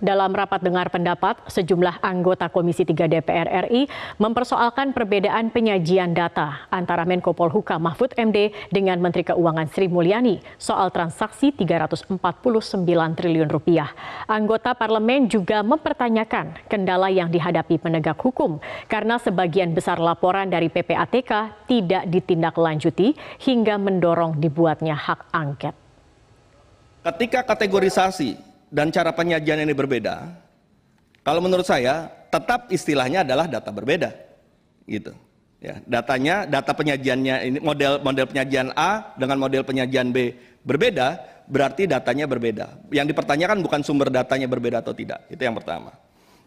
Dalam rapat dengar pendapat, sejumlah anggota Komisi 3 DPR RI mempersoalkan perbedaan penyajian data antara Menko Polhukam Mahfud MD dengan Menteri Keuangan Sri Mulyani soal transaksi 349 triliun rupiah. Anggota parlemen juga mempertanyakan kendala yang dihadapi penegak hukum karena sebagian besar laporan dari PPATK tidak ditindaklanjuti hingga mendorong dibuatnya hak angket. Ketika kategorisasi dan cara penyajian ini berbeda, kalau menurut saya tetap istilahnya adalah data berbeda, gitu. Ya, datanya, data penyajiannya ini model model penyajian A dengan model penyajian B berbeda, berarti datanya berbeda. Yang dipertanyakan bukan sumber datanya berbeda atau tidak, itu yang pertama.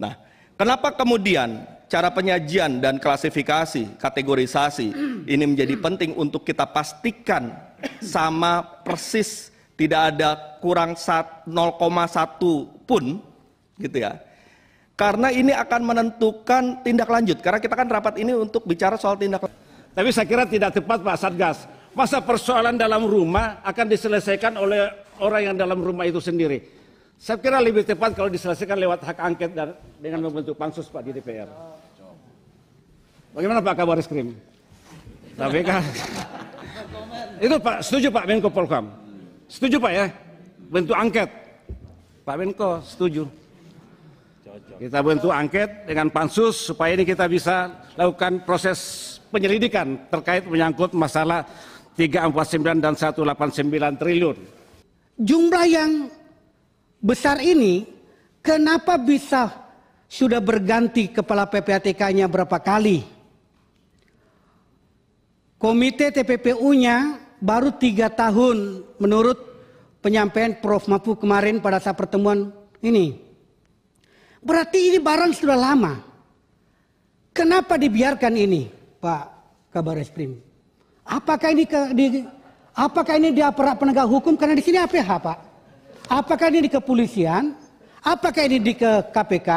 Nah, kenapa kemudian cara penyajian dan klasifikasi, kategorisasi ini menjadi penting untuk kita pastikan sama persis tidak ada kurang 0,1 pun gitu ya. Karena ini akan menentukan tindak lanjut. Karena kita kan rapat ini untuk bicara soal tindak lanjut. Tapi saya kira tidak tepat Pak Satgas. Masa persoalan dalam rumah akan diselesaikan oleh orang yang dalam rumah itu sendiri. Saya kira lebih tepat kalau diselesaikan lewat hak angket dan dengan membentuk pansus Pak di DPR. Bagaimana Pak Kabar Krim, Tapi kan itu Pak setuju Pak Menko Polkam. Setuju Pak ya? Bentuk angket. Pak Menko setuju. Kita bentuk angket dengan pansus supaya ini kita bisa lakukan proses penyelidikan terkait menyangkut masalah 349 dan 189 triliun. Jumlah yang besar ini kenapa bisa sudah berganti kepala PPATK-nya berapa kali? Komite TPPU-nya baru tiga tahun menurut penyampaian Prof. Mapu kemarin pada saat pertemuan ini. Berarti ini barang sudah lama. Kenapa dibiarkan ini, Pak Kabar Esprim? Apakah ini ke, di, apakah ini di aparat penegak hukum? Karena di sini APH, Pak. Apakah ini di kepolisian? Apakah ini di ke KPK?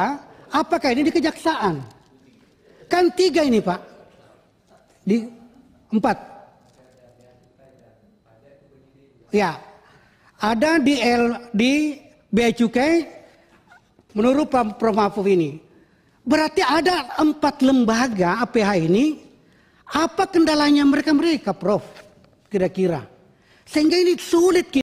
Apakah ini di kejaksaan? Kan tiga ini, Pak. Di empat Ya, ada di L, di Bea menurut Prof. Mahfud ini. Berarti ada empat lembaga APH ini, apa kendalanya mereka-mereka Prof? Kira-kira. Sehingga ini sulit kita.